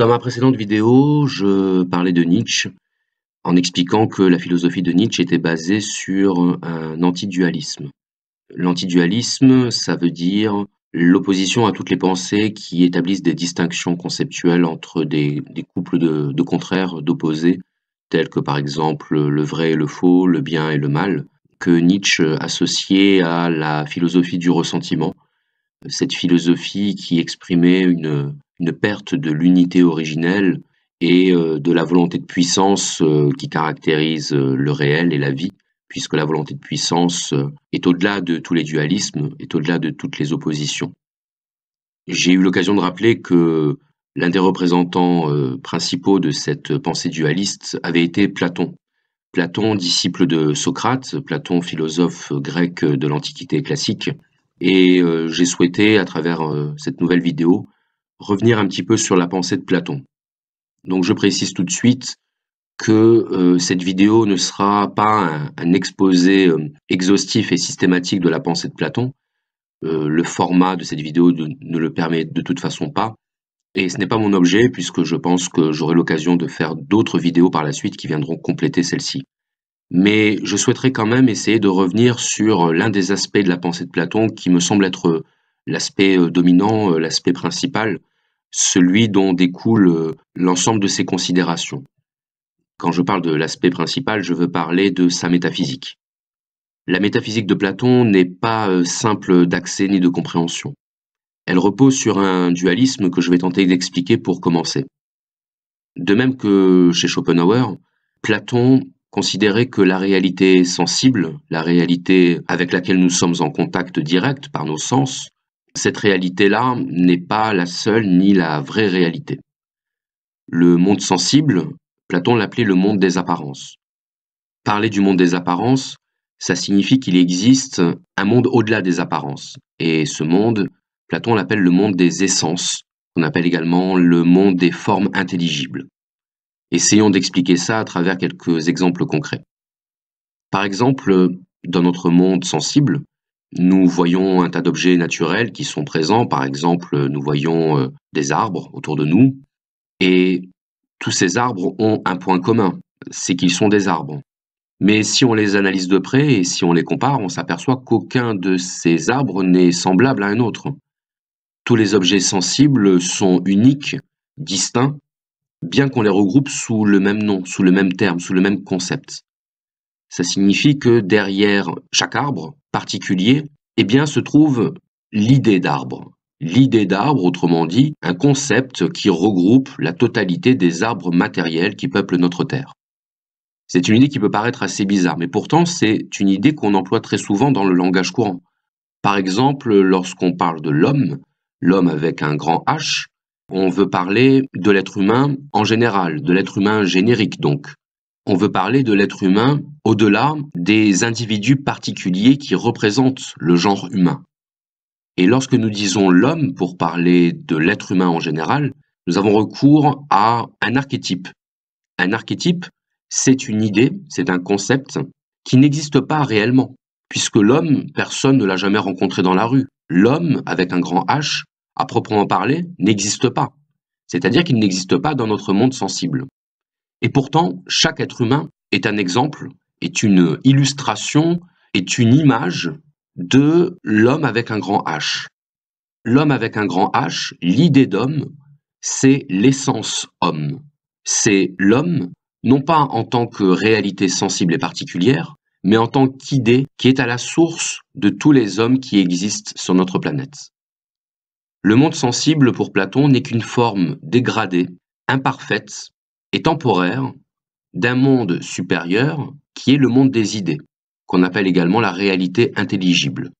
Dans ma précédente vidéo, je parlais de Nietzsche en expliquant que la philosophie de Nietzsche était basée sur un antidualisme. L'antidualisme, ça veut dire l'opposition à toutes les pensées qui établissent des distinctions conceptuelles entre des, couples de, de contraires, d'opposés, tels que par exemple le vrai et le faux, le bien et le mal, que Nietzsche associait à la philosophie du ressentiment, cette philosophie qui exprimait une, une perte de l'unité originelle et euh, de la volonté de puissance euh, qui caractérise euh, le réel et la vie, puisque la volonté de puissance est au-delà de tous les dualismes, est au-delà de toutes les oppositions. J'ai eu l'occasion de rappeler que l'un des représentants principaux de cette pensée dualiste avait été Platon. Platon, disciple de Socrate, Platon, philosophe grec de l'Antiquité classique, et j'ai souhaité, à travers cette nouvelle vidéo, revenir un petit peu sur la pensée de Platon. Donc je précise tout de suite que euh, cette vidéo ne sera pas un, exposé euh, exhaustif et systématique de la pensée de Platon. Euh, le format de cette vidéo ne le permet de toute façon pas. Et ce n'est pas mon objet puisque je pense que j'aurai l'occasion de faire d'autres vidéos par la suite qui viendront compléter celle-ci. Mais je souhaiterais quand même essayer de revenir sur l'un des aspects de la pensée de Platon qui me semble être l'aspect dominant, l'aspect principal, celui dont découle euh, l'ensemble de ses considérations. Quand je parle de l'aspect principal, je veux parler de sa métaphysique. La métaphysique de Platon n'est pas euh, simple d'accès ni de compréhension. Elle repose sur un dualisme que je vais tenter d'expliquer pour commencer. De même que chez Schopenhauer, Platon considérait que la réalité sensible, la réalité avec laquelle nous sommes en contact direct par nos sens, cette réalité-là n'est pas la seule ni la vraie réalité. Le monde sensible, Platon l'appelait le monde des apparences. Parler du monde des apparences, ça signifie qu'il existe un monde au-delà des apparences. Et ce monde, Platon l'appelle le monde des essences, qu'on appelle également le monde des formes intelligibles. Essayons d'expliquer ça à travers quelques exemples concrets. Par exemple, dans notre monde sensible, nous voyons un tas d'objets naturels qui sont présents. Par exemple, nous voyons euh, des arbres autour de nous. Et tous ces arbres ont un point commun, c'est qu'ils sont des arbres. Mais si on les analyse de près et si on les compare, on s'aperçoit qu'aucun de ces arbres n'est semblable à un autre. Tous les objets sensibles sont uniques, distincts, bien qu'on les regroupe sous le même nom, sous le même terme, sous le même concept. Ça signifie que derrière chaque arbre, particulier, eh bien, se trouve l'idée d'arbre. L'idée d'arbre, autrement dit, un concept qui regroupe la totalité des arbres matériels qui peuplent notre Terre. C'est une idée qui peut paraître assez bizarre, mais pourtant c'est une idée qu'on emploie très souvent dans le langage courant. Par exemple, lorsqu'on parle de l'homme, l'homme avec un grand H, on veut parler de l'être humain en général, de l'être humain générique donc on veut parler de l'être humain au-delà des individus particuliers qui représentent le genre humain. Et lorsque nous disons l'homme pour parler de l'être humain en général, nous avons recours à un archétype. Un archétype, c'est une idée, c'est un concept qui n'existe pas réellement, puisque l'homme, personne ne l'a jamais rencontré dans la rue. L'homme, avec un grand H, à proprement parler, n'existe pas. C'est-à-dire qu'il n'existe pas dans notre monde sensible. Et pourtant, chaque être humain est un exemple, est une illustration, est une image de l'homme avec un grand H. L'homme avec un grand H, l'idée d'homme, c'est l'essence homme. C'est l'homme, non pas en tant que réalité sensible et particulière, mais en tant qu'idée qui est à la source de tous les hommes qui existent sur notre planète. Le monde sensible pour Platon n'est qu'une forme dégradée, imparfaite, et temporaire d'un monde supérieur qui est le monde des idées, qu'on appelle également la réalité intelligible.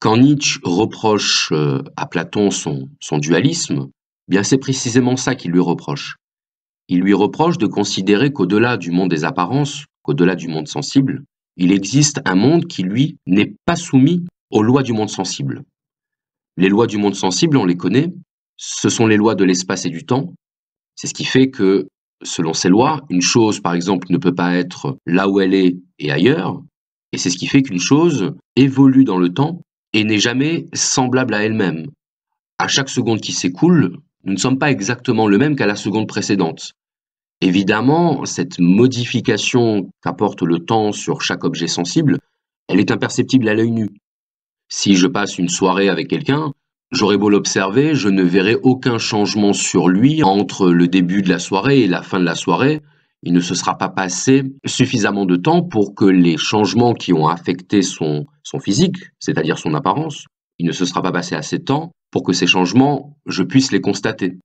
Quand Nietzsche reproche euh, à Platon son, son dualisme, eh bien c'est précisément ça qu'il lui reproche. Il lui reproche de considérer qu'au-delà du monde des apparences, qu'au-delà du monde sensible, il existe un monde qui, lui, n'est pas soumis aux lois du monde sensible. Les lois du monde sensible, on les connaît, ce sont les lois de l'espace et du temps, c'est ce qui fait que, selon ces lois, une chose, par exemple, ne peut pas être là où elle est et ailleurs, et c'est ce qui fait qu'une chose évolue dans le temps et n'est jamais semblable à elle-même. À chaque seconde qui s'écoule, nous ne sommes pas exactement le même qu'à la seconde précédente. Évidemment, cette modification qu'apporte le temps sur chaque objet sensible, elle est imperceptible à l'œil nu. Si je passe une soirée avec quelqu'un, J'aurais beau l'observer, je ne verrai aucun changement sur lui entre le début de la soirée et la fin de la soirée. Il ne se sera pas passé suffisamment de temps pour que les changements qui ont affecté son, son physique, c'est-à-dire son apparence, il ne se sera pas passé assez de temps pour que ces changements, je puisse les constater.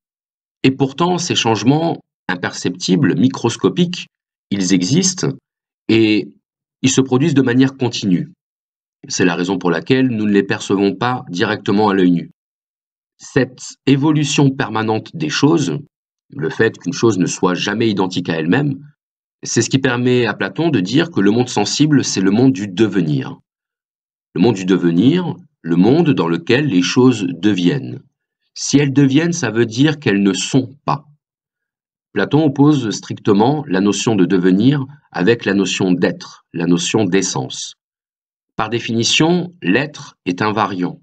Et pourtant, ces changements imperceptibles, microscopiques, ils existent et ils se produisent de manière continue. C'est la raison pour laquelle nous ne les percevons pas directement à l'œil nu. Cette évolution permanente des choses, le fait qu'une chose ne soit jamais identique à elle-même, c'est ce qui permet à Platon de dire que le monde sensible, c'est le monde du devenir. Le monde du devenir, le monde dans lequel les choses deviennent. Si elles deviennent, ça veut dire qu'elles ne sont pas. Platon oppose strictement la notion de devenir avec la notion d'être, la notion d'essence. Par définition, l'être est invariant.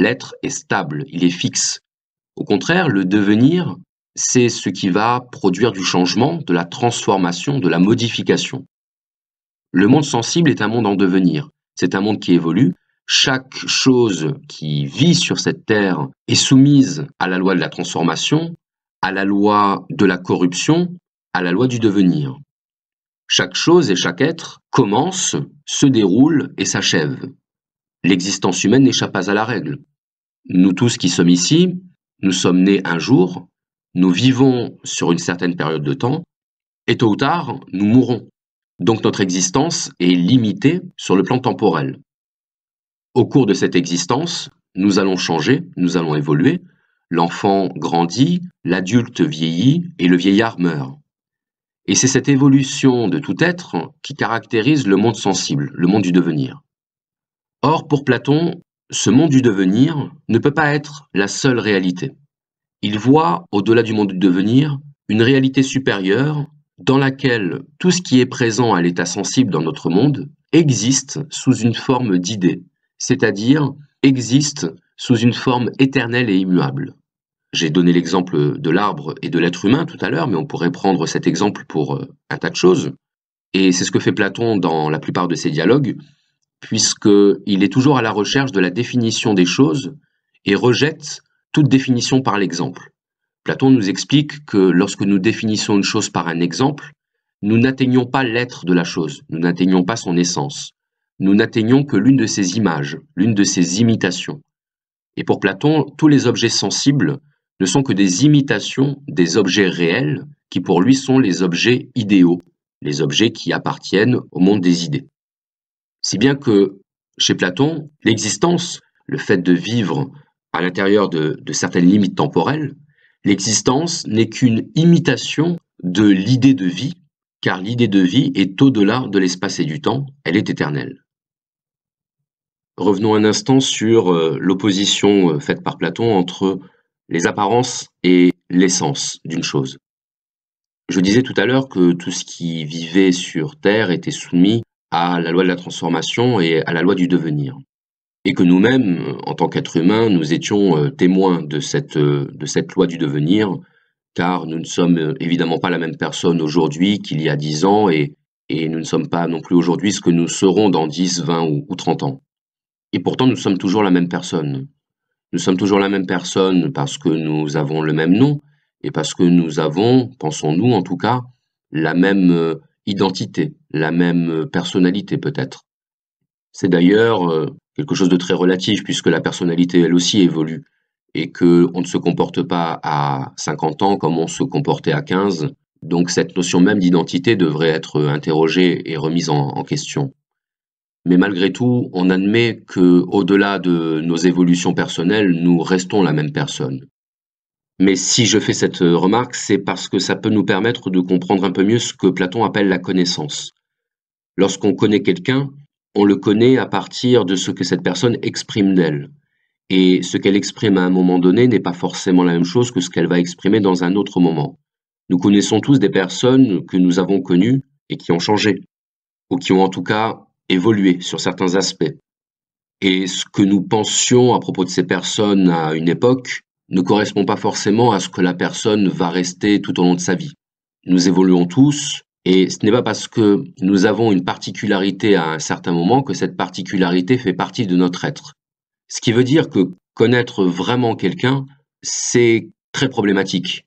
L'être est stable, il est fixe. Au contraire, le devenir, c'est ce qui va produire du changement, de la transformation, de la modification. Le monde sensible est un monde en devenir. C'est un monde qui évolue. Chaque chose qui vit sur cette terre est soumise à la loi de la transformation, à la loi de la corruption, à la loi du devenir. Chaque chose et chaque être commence, se déroule et s'achève. L'existence humaine n'échappe pas à la règle. Nous tous qui sommes ici, nous sommes nés un jour, nous vivons sur une certaine période de temps, et tôt ou tard, nous mourrons. Donc notre existence est limitée sur le plan temporel. Au cours de cette existence, nous allons changer, nous allons évoluer, l'enfant grandit, l'adulte vieillit et le vieillard meurt. Et c'est cette évolution de tout être qui caractérise le monde sensible, le monde du devenir. Or pour Platon, ce monde du devenir ne peut pas être la seule réalité. Il voit, au-delà du monde du devenir, une réalité supérieure dans laquelle tout ce qui est présent à l'état sensible dans notre monde existe sous une forme d'idée, c'est-à-dire existe sous une forme éternelle et immuable. J'ai donné l'exemple de l'arbre et de l'être humain tout à l'heure, mais on pourrait prendre cet exemple pour euh, un tas de choses. Et c'est ce que fait Platon dans la plupart de ses dialogues puisqu'il est toujours à la recherche de la définition des choses et rejette toute définition par l'exemple. Platon nous explique que lorsque nous définissons une chose par un exemple, nous n'atteignons pas l'être de la chose, nous n'atteignons pas son essence, nous n'atteignons que l'une de ses images, l'une de ses imitations. Et pour Platon, tous les objets sensibles ne sont que des imitations des objets réels qui pour lui sont les objets idéaux, les objets qui appartiennent au monde des idées. Si bien que chez Platon, l'existence, le fait de vivre à l'intérieur de, certaines limites temporelles, l'existence n'est qu'une imitation de l'idée de vie, car l'idée de vie est au-delà de l'espace et du temps, elle est éternelle. Revenons un instant sur euh, l'opposition euh, faite par Platon entre les apparences et l'essence d'une chose. Je disais tout à l'heure que tout ce qui vivait sur Terre était soumis à la loi de la transformation et à la loi du devenir. Et que nous-mêmes, en tant qu'êtres humains, nous étions euh, témoins de cette, euh, de cette loi du devenir, car nous ne sommes euh, évidemment pas la même personne aujourd'hui qu'il y a dix ans, et, nous ne sommes pas non plus aujourd'hui ce que nous serons dans dix, vingt ou, trente ans. Et pourtant, nous sommes toujours la même personne. Nous sommes toujours la même personne parce que nous avons le même nom, et parce que nous avons, pensons-nous en tout cas, la même identité, la même euh, personnalité peut-être. C'est d'ailleurs euh, quelque chose de très relatif puisque la personnalité elle aussi évolue et qu'on ne se comporte pas à 50 ans comme on se comportait à 15. Donc cette notion même d'identité devrait être euh, interrogée et remise en, en, question. Mais malgré tout, on admet que au-delà de nos évolutions personnelles, nous restons la même personne. Mais si je fais cette euh, remarque, c'est parce que ça peut nous permettre de comprendre un peu mieux ce que Platon appelle la connaissance. Lorsqu'on connaît quelqu'un, on le connaît à partir de ce que cette personne exprime d'elle. Et ce qu'elle exprime à un moment donné n'est pas forcément la même chose que ce qu'elle va exprimer dans un autre moment. Nous connaissons tous des personnes que nous avons connues et qui ont changé, ou qui ont en tout cas évolué sur certains aspects. Et ce que nous pensions à propos de ces personnes à une époque ne correspond pas forcément à ce que la personne va rester tout au long de sa vie. Nous évoluons tous, et ce n'est pas parce que nous avons une particularité à un certain moment que cette particularité fait partie de notre être. Ce qui veut dire que connaître vraiment quelqu'un, c'est très problématique.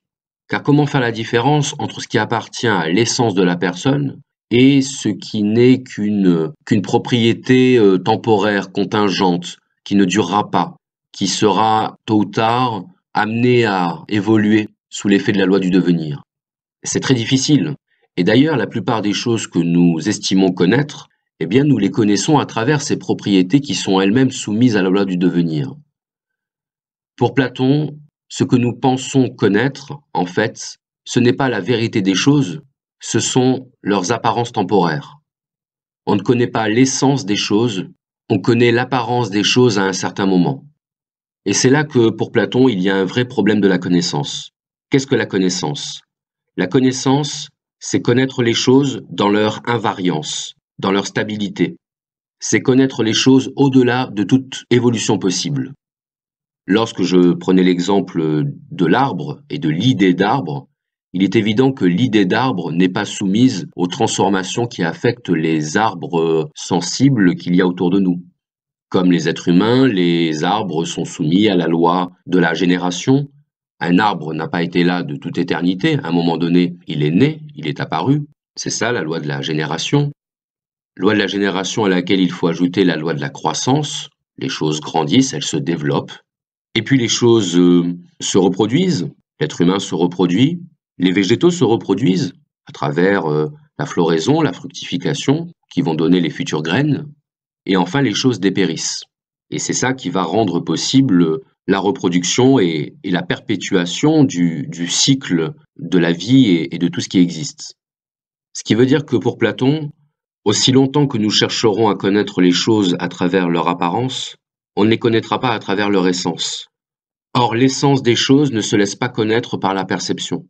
Car comment faire la différence entre ce qui appartient à l'essence de la personne et ce qui n'est qu'une qu'une propriété euh, temporaire, contingente, qui ne durera pas qui sera tôt ou tard amené à évoluer sous l'effet de la loi du devenir. C'est très difficile. Et d'ailleurs, la plupart des choses que nous estimons connaître, eh bien, nous les connaissons à travers ces propriétés qui sont elles-mêmes soumises à la loi du devenir. Pour Platon, ce que nous pensons connaître, en fait, ce n'est pas la vérité des choses, ce sont leurs apparences temporaires. On ne connaît pas l'essence des choses, on connaît l'apparence des choses à un certain moment. Et c'est là que, pour Platon, il y a un vrai problème de la connaissance. Qu'est-ce que la connaissance La connaissance, c'est connaître les choses dans leur invariance, dans leur stabilité. C'est connaître les choses au-delà de toute évolution possible. Lorsque je prenais l'exemple de l'arbre et de l'idée d'arbre, il est évident que l'idée d'arbre n'est pas soumise aux transformations qui affectent les arbres sensibles qu'il y a autour de nous. Comme les êtres humains, les arbres sont soumis à la loi de la génération. Un arbre n'a pas été là de toute éternité. À un moment donné, il est né, il est apparu. C'est ça la loi de la génération. Loi de la génération à laquelle il faut ajouter la loi de la croissance. Les choses grandissent, elles se développent. Et puis les choses euh, se reproduisent. L'être humain se reproduit. Les végétaux se reproduisent à travers euh, la floraison, la fructification, qui vont donner les futures graines, et enfin les choses dépérissent. Et c'est ça qui va rendre possible la reproduction et, la perpétuation du, cycle de la vie et de tout ce qui existe. Ce qui veut dire que pour Platon, aussi longtemps que nous chercherons à connaître les choses à travers leur apparence, on ne les connaîtra pas à travers leur essence. Or, l'essence des choses ne se laisse pas connaître par la perception.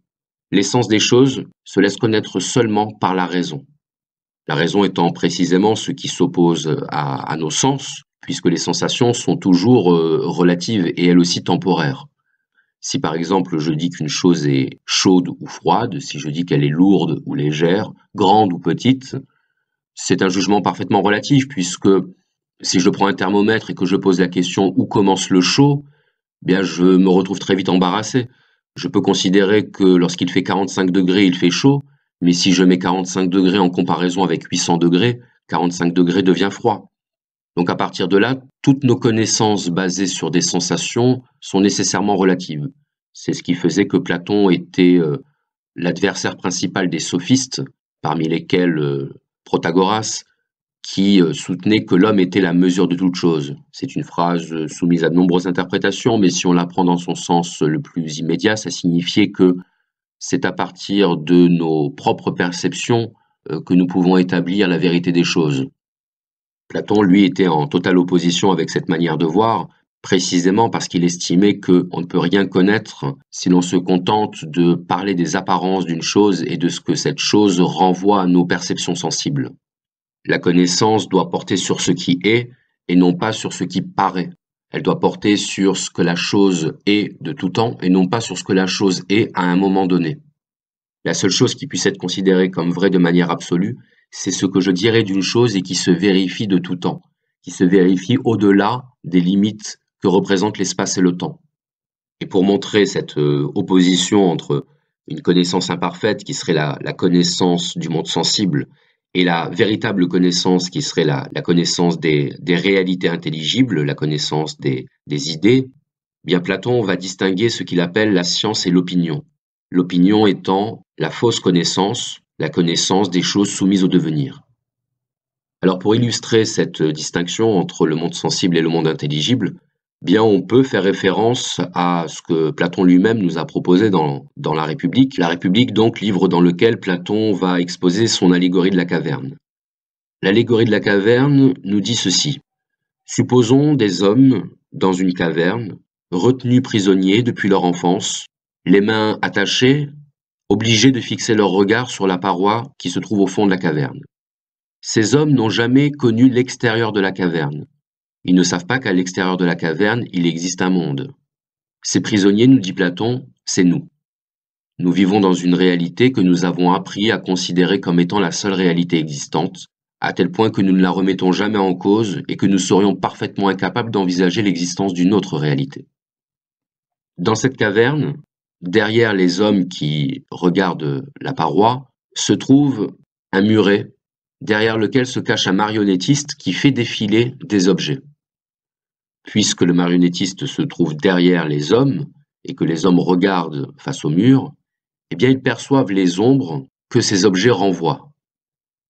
L'essence des choses se laisse connaître seulement par la raison. La raison étant précisément ce qui s'oppose à, nos sens, puisque les sensations sont toujours euh, relatives et elles aussi temporaires. Si par exemple je dis qu'une chose est chaude ou froide, si je dis qu'elle est lourde ou légère, grande ou petite, c'est un jugement parfaitement relatif, puisque si je prends un thermomètre et que je pose la question où commence le chaud, bien je me retrouve très vite embarrassé. Je peux considérer que lorsqu'il fait 45 degrés, il fait chaud, mais si je mets 45 degrés en comparaison avec 800 degrés, 45 degrés devient froid. Donc à partir de là, toutes nos connaissances basées sur des sensations sont nécessairement relatives. C'est ce qui faisait que Platon était euh, l'adversaire principal des sophistes, parmi lesquels euh, Protagoras, qui euh, soutenait que l'homme était la mesure de toute chose. C'est une phrase soumise à de nombreuses interprétations, mais si on la prend dans son sens le plus immédiat, ça signifiait que c'est à partir de nos propres perceptions euh, que nous pouvons établir la vérité des choses. Platon, lui, était en totale opposition avec cette manière de voir, précisément parce qu'il estimait que ne peut rien connaître si l'on se contente de parler des apparences d'une chose et de ce que cette chose renvoie à nos perceptions sensibles. La connaissance doit porter sur ce qui est et non pas sur ce qui paraît. Elle doit porter sur ce que la chose est de tout temps et non pas sur ce que la chose est à un moment donné. La seule chose qui puisse être considérée comme vraie de manière absolue, c'est ce que je dirais d'une chose et qui se vérifie de tout temps, qui se vérifie au-delà des limites que représentent l'espace et le temps. Et pour montrer cette euh, opposition entre une connaissance imparfaite, qui serait la, la connaissance du monde sensible, et la véritable connaissance qui serait la, la connaissance des, réalités intelligibles, la connaissance des, des idées, eh bien Platon va distinguer ce qu'il appelle la science et l'opinion. L'opinion étant la fausse connaissance, la connaissance des choses soumises au devenir. Alors pour illustrer cette distinction entre le monde sensible et le monde intelligible, bien on peut faire référence à ce que Platon lui-même nous a proposé dans, La République. La République, donc, livre dans lequel Platon va exposer son allégorie de la caverne. L'allégorie de la caverne nous dit ceci. Supposons des hommes dans une caverne, retenus prisonniers depuis leur enfance, les mains attachées, obligés de fixer leur regard sur la paroi qui se trouve au fond de la caverne. Ces hommes n'ont jamais connu l'extérieur de la caverne. Ils ne savent pas qu'à l'extérieur de la caverne, il existe un monde. Ces prisonniers, nous dit Platon, c'est nous. Nous vivons dans une réalité que nous avons appris à considérer comme étant la seule réalité existante, à tel point que nous ne la remettons jamais en cause et que nous serions parfaitement incapables d'envisager l'existence d'une autre réalité. Dans cette caverne, derrière les hommes qui regardent la paroi, se trouve un muret derrière lequel se cache un marionnettiste qui fait défiler des objets puisque le marionnettiste se trouve derrière les hommes et que les hommes regardent face au mur, eh bien ils perçoivent les ombres que ces objets renvoient.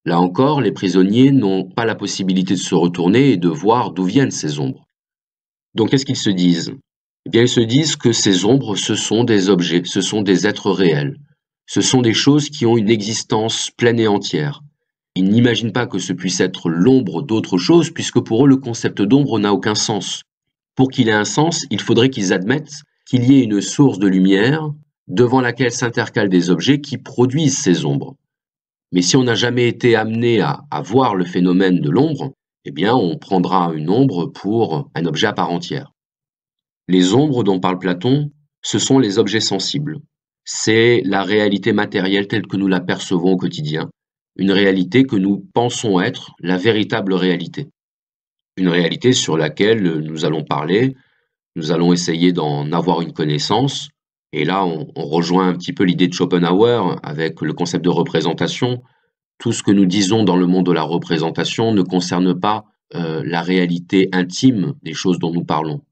Là encore, les prisonniers n'ont pas la possibilité de se retourner et de voir d'où viennent ces ombres. Donc qu'est-ce qu'ils se disent Eh bien ils se disent que ces ombres, ce sont des objets, ce sont des êtres réels, ce sont des choses qui ont une existence pleine et entière, ils n'imaginent pas que ce puisse être l'ombre d'autre chose, puisque pour eux le concept d'ombre n'a aucun sens. Pour qu'il ait un sens, il faudrait qu'ils admettent qu'il y ait une source de lumière devant laquelle s'intercalent des objets qui produisent ces ombres. Mais si on n'a jamais été amené à, voir le phénomène de l'ombre, eh bien on prendra une ombre pour un objet à part entière. Les ombres dont parle Platon, ce sont les objets sensibles. C'est la réalité matérielle telle que nous la percevons au quotidien, une réalité que nous pensons être la véritable réalité. Une réalité sur laquelle nous allons parler, nous allons essayer d'en avoir une connaissance, et là on, rejoint un petit peu l'idée de Schopenhauer avec le concept de représentation. Tout ce que nous disons dans le monde de la représentation ne concerne pas euh, la réalité intime des choses dont nous parlons.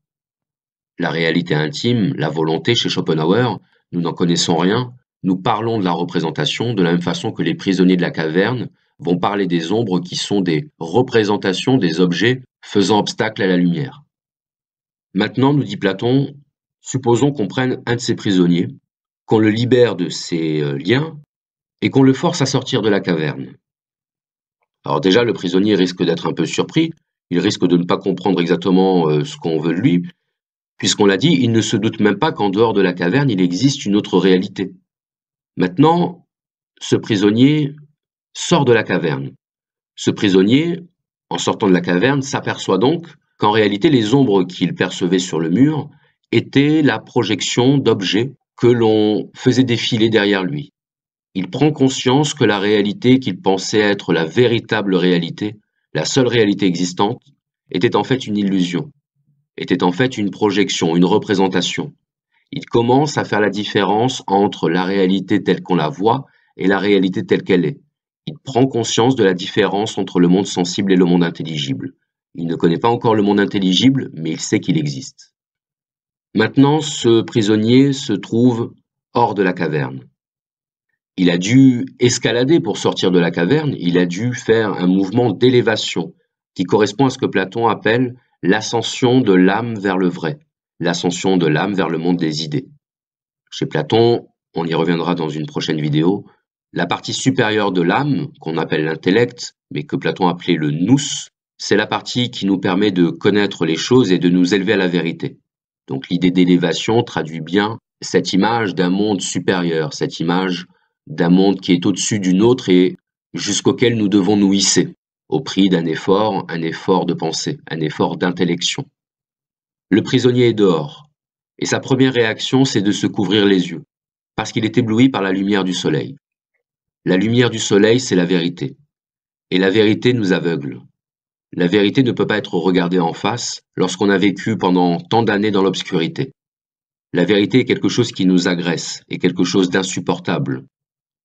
La réalité intime, la volonté chez Schopenhauer, nous n'en connaissons rien, nous parlons de la représentation de la même façon que les prisonniers de la caverne vont parler des ombres qui sont des représentations des objets faisant obstacle à la lumière. Maintenant, nous dit Platon, supposons qu'on prenne un de ces prisonniers, qu'on le libère de ses euh, liens et qu'on le force à sortir de la caverne. Alors déjà, le prisonnier risque d'être un peu surpris, il risque de ne pas comprendre exactement euh, ce qu'on veut de lui, puisqu'on l'a dit, il ne se doute même pas qu'en dehors de la caverne, il existe une autre réalité. Maintenant, ce prisonnier sort de la caverne. Ce prisonnier, en sortant de la caverne, s'aperçoit donc qu'en réalité les ombres qu'il percevait sur le mur étaient la projection d'objets que l'on faisait défiler derrière lui. Il prend conscience que la réalité qu'il pensait être la véritable réalité, la seule réalité existante, était en fait une illusion, était en fait une projection, une représentation, il commence à faire la différence entre la réalité telle qu'on la voit et la réalité telle qu'elle est. Il prend conscience de la différence entre le monde sensible et le monde intelligible. Il ne connaît pas encore le monde intelligible, mais il sait qu'il existe. Maintenant, ce prisonnier se trouve hors de la caverne. Il a dû escalader pour sortir de la caverne, il a dû faire un mouvement d'élévation qui correspond à ce que Platon appelle l'ascension de l'âme vers le vrai l'ascension de l'âme vers le monde des idées. Chez Platon, on y reviendra dans une prochaine vidéo, la partie supérieure de l'âme, qu'on appelle l'intellect, mais que Platon appelait le nous, c'est la partie qui nous permet de connaître les choses et de nous élever à la vérité. Donc l'idée d'élévation traduit bien cette image d'un monde supérieur, cette image d'un monde qui est au-dessus d'une autre et jusqu'auquel nous devons nous hisser, au prix d'un effort, un effort de pensée, un effort d'intellection. Le prisonnier est dehors, et sa première réaction, c'est de se couvrir les yeux, parce qu'il est ébloui par la lumière du soleil. La lumière du soleil, c'est la vérité, et la vérité nous aveugle. La vérité ne peut pas être regardée en face lorsqu'on a vécu pendant tant d'années dans l'obscurité. La vérité est quelque chose qui nous agresse et quelque chose d'insupportable.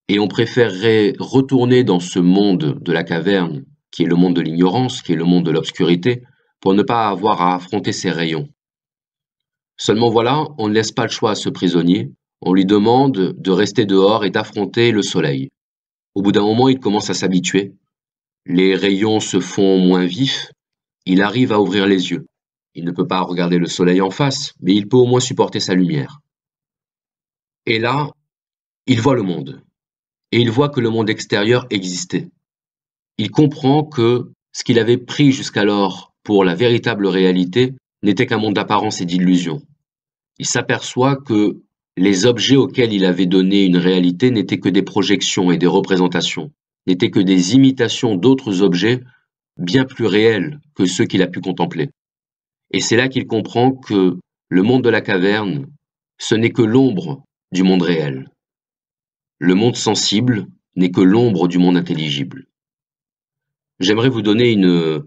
Et on préférerait retourner dans ce monde de la caverne, qui est le monde de l'ignorance, qui est le monde de l'obscurité, pour ne pas avoir à affronter ses rayons. Seulement voilà, on ne laisse pas le choix à ce prisonnier, on lui demande de rester dehors et d'affronter le soleil. Au bout d'un moment, il commence à s'habituer. Les rayons se font moins vifs, il arrive à ouvrir les yeux. Il ne peut pas regarder le soleil en face, mais il peut au moins supporter sa lumière. Et là, il voit le monde. Et il voit que le monde extérieur existait. Il comprend que ce qu'il avait pris jusqu'alors pour la véritable réalité n'était qu'un monde d'apparence et d'illusion. Il s'aperçoit que les objets auxquels il avait donné une réalité n'étaient que des projections et des représentations, n'étaient que des imitations d'autres objets bien plus réels que ceux qu'il a pu contempler. Et c'est là qu'il comprend que le monde de la caverne, ce n'est que l'ombre du monde réel. Le monde sensible n'est que l'ombre du monde intelligible. J'aimerais vous donner une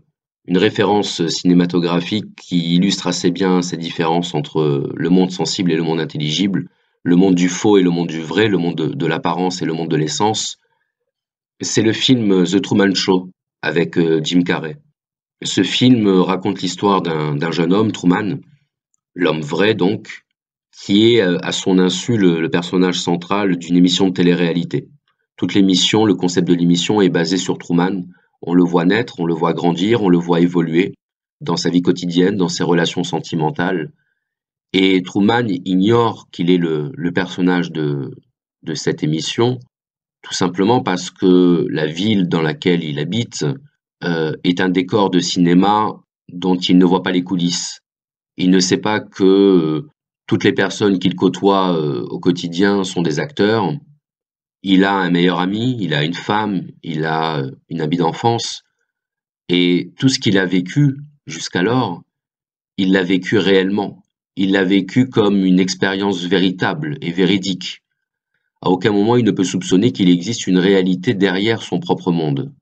une référence cinématographique qui illustre assez bien ces différences entre le monde sensible et le monde intelligible, le monde du faux et le monde du vrai, le monde de, l'apparence et le monde de l'essence. C'est le film The Truman Show avec euh, Jim Carrey. Ce film raconte l'histoire d'un jeune homme, Truman, l'homme vrai donc, qui est euh, à son insu le, le personnage central d'une émission de télé-réalité. Toute l'émission, le concept de l'émission est basé sur Truman, on le voit naître, on le voit grandir, on le voit évoluer dans sa vie quotidienne, dans ses relations sentimentales. Et Truman ignore qu'il est le, personnage de, cette émission, tout simplement parce que la ville dans laquelle il habite euh, est un décor de cinéma dont il ne voit pas les coulisses. Il ne sait pas que euh, toutes les personnes qu'il côtoie euh, au quotidien sont des acteurs, il a un meilleur ami, il a une femme, il a euh, une amie d'enfance, et tout ce qu'il a vécu jusqu'alors, il l'a vécu réellement, il l'a vécu comme une expérience véritable et véridique. À aucun moment il ne peut soupçonner qu'il existe une réalité derrière son propre monde.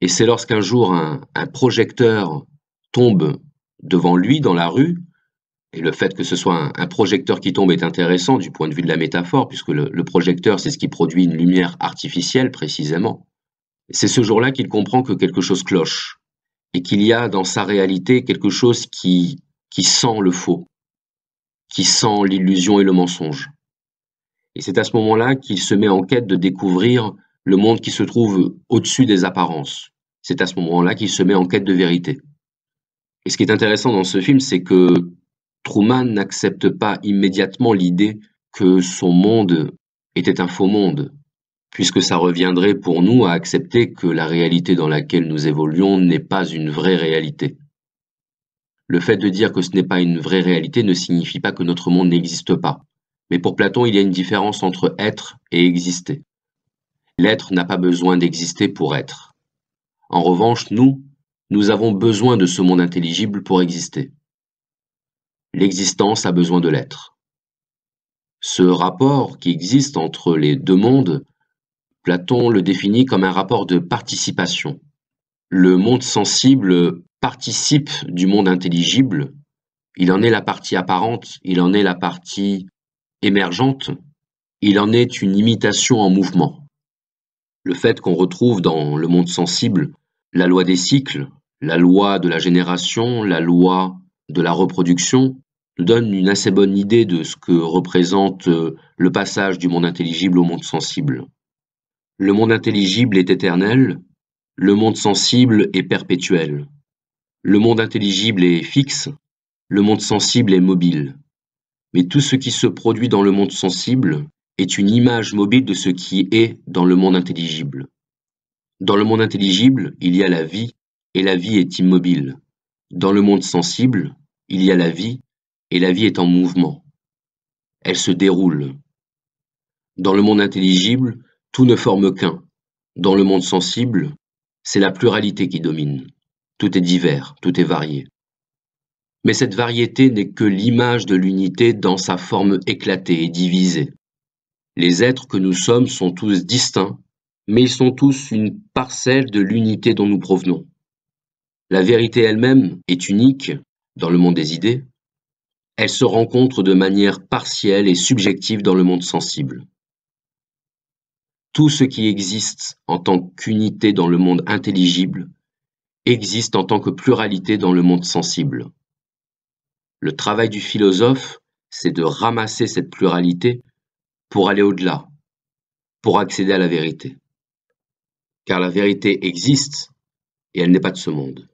Et c'est lorsqu'un jour un projecteur tombe devant lui dans la rue, et le fait que ce soit un, projecteur qui tombe est intéressant du point de vue de la métaphore, puisque le, le projecteur, c'est ce qui produit une lumière artificielle précisément. C'est ce jour-là qu'il comprend que quelque chose cloche, et qu'il y a dans sa réalité quelque chose qui, qui sent le faux, qui sent l'illusion et le mensonge. Et c'est à ce moment-là qu'il se met en quête de découvrir le monde qui se trouve au-dessus des apparences. C'est à ce moment-là qu'il se met en quête de vérité. Et ce qui est intéressant dans ce film, c'est que Truman n'accepte pas immédiatement l'idée que son monde était un faux monde, puisque ça reviendrait pour nous à accepter que la réalité dans laquelle nous évoluons n'est pas une vraie réalité. Le fait de dire que ce n'est pas une vraie réalité ne signifie pas que notre monde n'existe pas. Mais pour Platon, il y a une différence entre être et exister. L'être n'a pas besoin d'exister pour être. En revanche, nous, nous avons besoin de ce monde intelligible pour exister l'existence a besoin de l'être. Ce rapport qui existe entre les deux mondes, Platon le définit comme un rapport de participation. Le monde sensible participe du monde intelligible, il en est la partie apparente, il en est la partie émergente, il en est une imitation en mouvement. Le fait qu'on retrouve dans le monde sensible la loi des cycles, la loi de la génération, la loi de la reproduction, donne une assez bonne idée de ce que représente euh, le passage du monde intelligible au monde sensible. Le monde intelligible est éternel, le monde sensible est perpétuel. Le monde intelligible est fixe, le monde sensible est mobile. Mais tout ce qui se produit dans le monde sensible est une image mobile de ce qui est dans le monde intelligible. Dans le monde intelligible, il y a la vie, et la vie est immobile. Dans le monde sensible, il y a la vie, et la vie est en mouvement. Elle se déroule. Dans le monde intelligible, tout ne forme qu'un. Dans le monde sensible, c'est la pluralité qui domine. Tout est divers, tout est varié. Mais cette variété n'est que l'image de l'unité dans sa forme éclatée et divisée. Les êtres que nous sommes sont tous distincts, mais ils sont tous une parcelle de l'unité dont nous provenons. La vérité elle-même est unique dans le monde des idées, elle se rencontre de manière partielle et subjective dans le monde sensible. Tout ce qui existe en tant qu'unité dans le monde intelligible existe en tant que pluralité dans le monde sensible. Le travail du philosophe, c'est de ramasser cette pluralité pour aller au-delà, pour accéder à la vérité. Car la vérité existe et elle n'est pas de ce monde.